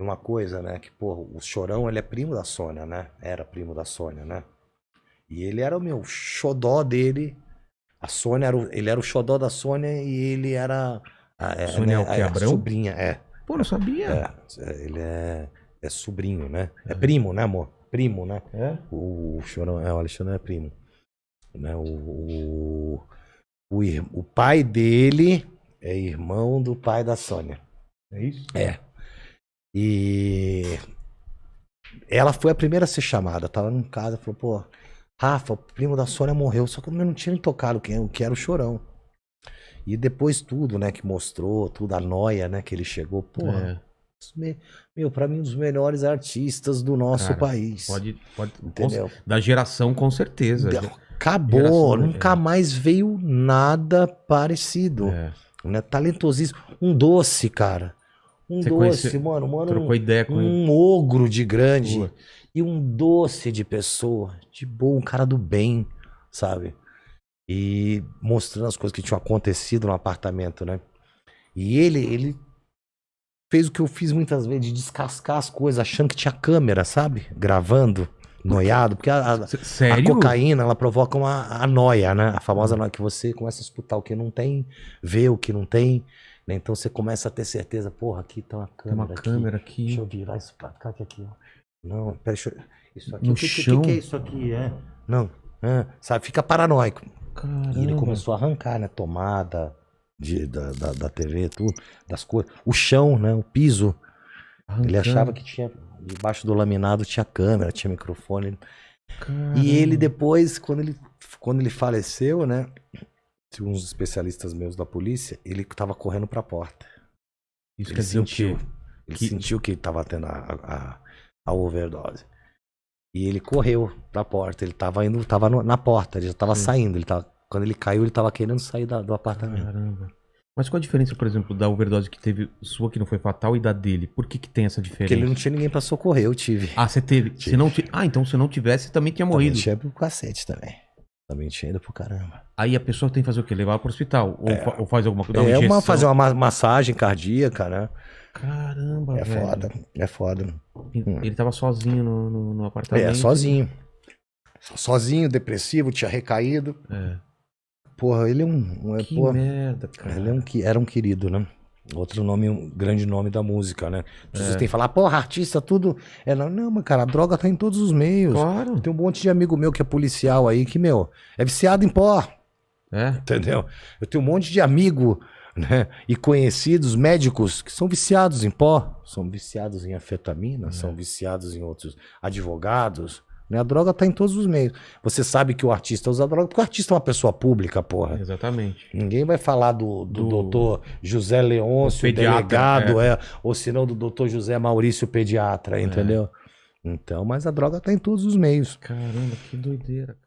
uma coisa, né? Que, pô, o Chorão, ele é primo da Sônia, né? Era primo da Sônia, né? E ele era o meu xodó dele. A Sônia era o, ele era o xodó da Sônia e ele era a, é, Sônia é né, a, a sobrinha, é. Pô, não sabia. É, é, ele é, é sobrinho, né? É uhum. primo, né, amor? Primo, né? É? O, o Chorão, é, o Alexandre é primo. Né? O, o, o, o pai dele é irmão do pai da Sônia. É isso? É. E ela foi a primeira a ser chamada. Tava em casa, falou, pô, Rafa, o primo da Sônia morreu. Só que eu não tinha tocado o que era o chorão. E depois tudo, né, que mostrou, tudo, a noia, né, que ele chegou, porra. É. Meu, para mim, um dos melhores artistas do nosso Cara, país. Pode, pode Entendeu? Da geração, com certeza. Acabou, geração, nunca é. mais veio nada parecido. É. Né? Talentosíssimo. Um doce, cara. Um Você doce, mano. mano trocou ideia com um ogro de grande. Boa. E um doce de pessoa. De boa, um cara do bem, sabe? E mostrando as coisas que tinham acontecido no apartamento, né? E ele, ele fez o que eu fiz muitas vezes, de descascar as coisas, achando que tinha câmera, sabe? Gravando, noiado, porque a, a, a cocaína, ela provoca uma a noia, né? A famosa hum. noia que você começa a escutar o que não tem, vê o que não tem. Né? Então você começa a ter certeza, porra, aqui tá uma câmera. Tem uma câmera aqui. Deixa eu virar isso pra cá, que aqui, ó. Não, peraí, deixa eu... Isso aqui. No o que, chão? Que, que, é isso aqui? É. Não. É. Sabe, fica paranoico. Caramba. E ele começou a arrancar, né? Tomada de, da, da, da TV, tudo, das coisas. O chão, né? O piso. Arrancando. Ele achava que tinha. Debaixo do laminado tinha câmera, tinha microfone. Caramba. E ele depois, quando ele, quando ele faleceu, né? de uns especialistas meus da polícia, ele estava correndo para a porta. Isso ele sentiu. Que... Ele que... sentiu que estava tendo a, a, a, overdose. E ele correu pra porta. Ele estava indo, tava no, na porta, ele já estava hum. saindo. Ele tava, quando ele caiu, ele estava querendo sair da, do apartamento. Caramba. Mas qual a diferença, por exemplo, da overdose que teve sua que não foi fatal e da dele? Por que, que tem essa diferença? Porque ele não tinha ninguém para socorrer, eu tive. Ah, você teve? Tive. Você não Ah, então se não tivesse, também tinha morrido. Também tinha pro cacete também também tá tinha ido pro caramba. Aí a pessoa tem que fazer o quê? Levar pro hospital? Ou, é, fa ou faz alguma coisa? É uma, fazer uma massagem cardíaca, né? Caramba, é velho. foda, é foda. Ele hum. tava sozinho no, no, no, apartamento. É, sozinho. Sozinho, depressivo, tinha recaído. É. Porra, ele é um. um é, que porra, merda, cara. Ele é um, era um querido, né? Outro nome, um grande nome da música, né? Vocês é. têm que falar, porra, artista, tudo. Ela, não, mas cara, a droga tá em todos os meios. Claro. Tem um monte de amigo meu que é policial aí, que, meu, é viciado em pó. É. Entendeu? Eu tenho um monte de amigo, né? E conhecidos médicos que são viciados em pó, são viciados em afetamina, é. são viciados em outros advogados. Né? A droga está em todos os meios. Você sabe que o artista usa droga, porque o artista é uma pessoa pública, porra. Exatamente. Ninguém vai falar do, do, do... doutor José Leôncio, pediatra, delegado, é. é. ou senão do doutor José Maurício, pediatra, é. entendeu? É. Então, mas a droga está em todos os meios. Caramba, que doideira,